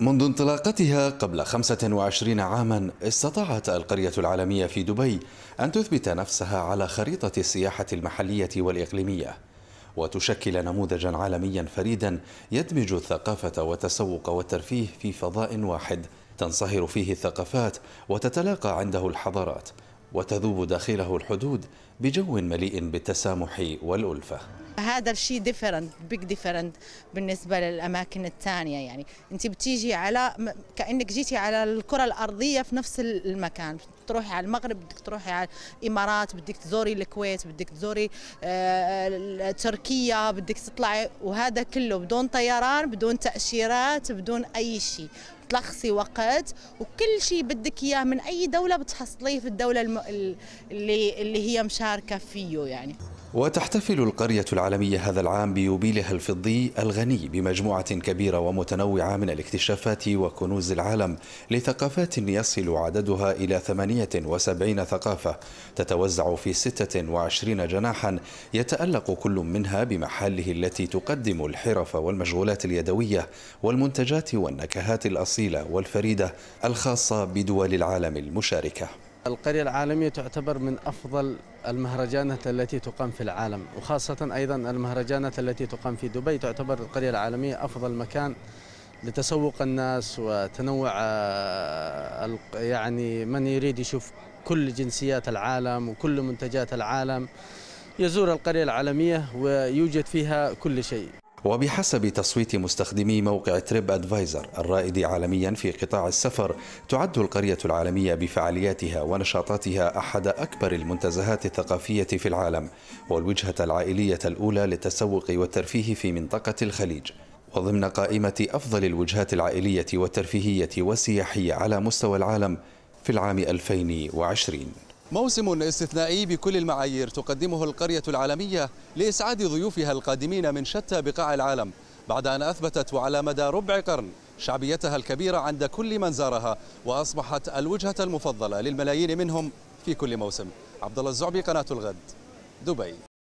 منذ انطلاقتها قبل 25 عاما استطاعت القرية العالمية في دبي أن تثبت نفسها على خريطة السياحة المحلية والإقليمية وتشكل نموذجا عالميا فريدا يدمج الثقافة والتسوق والترفيه في فضاء واحد تنصهر فيه الثقافات وتتلاقى عنده الحضارات وتذوب داخله الحدود بجو مليء بالتسامح والألفة هذا الشيء ديفرنت بيج ديفرنت بالنسبه للاماكن الثانيه يعني انت بتيجي على كانك جيتي على الكره الارضيه في نفس المكان تروحي على المغرب بدك تروحي على الامارات بدك تزوري الكويت بدك تزوري آه، آه، تركيا بدك تطلعي وهذا كله بدون طيران بدون تاشيرات بدون اي شيء تلخصي وقت وكل شيء بدك اياه من اي دوله بتحصليه في الدوله اللي اللي هي مشاركه فيه يعني وتحتفل القرية العالمية هذا العام بيوبيلها الفضي الغني بمجموعة كبيرة ومتنوعة من الاكتشافات وكنوز العالم لثقافات يصل عددها إلى 78 ثقافة تتوزع في 26 جناحا يتألق كل منها بمحله التي تقدم الحرف والمشغولات اليدوية والمنتجات والنكهات الأصيلة والفريدة الخاصة بدول العالم المشاركة القرية العالمية تعتبر من أفضل المهرجانات التي تقام في العالم وخاصة أيضا المهرجانات التي تقام في دبي تعتبر القرية العالمية أفضل مكان لتسوق الناس وتنوع آه، يعني من يريد يشوف كل جنسيات العالم وكل منتجات العالم يزور القرية العالمية ويوجد فيها كل شيء وبحسب تصويت مستخدمي موقع تريب أدفايزر الرائد عالميا في قطاع السفر تعد القرية العالمية بفعالياتها ونشاطاتها أحد أكبر المنتزهات الثقافية في العالم والوجهة العائلية الأولى للتسوق والترفيه في منطقة الخليج وضمن قائمة أفضل الوجهات العائلية والترفيهية والسياحية على مستوى العالم في العام 2020 موسم استثنائي بكل المعايير تقدمه القرية العالمية لإسعاد ضيوفها القادمين من شتى بقاع العالم بعد أن أثبتت على مدى ربع قرن شعبيتها الكبيرة عند كل من زارها وأصبحت الوجهة المفضلة للملايين منهم في كل موسم عبد الله الزعبي قناة الغد دبي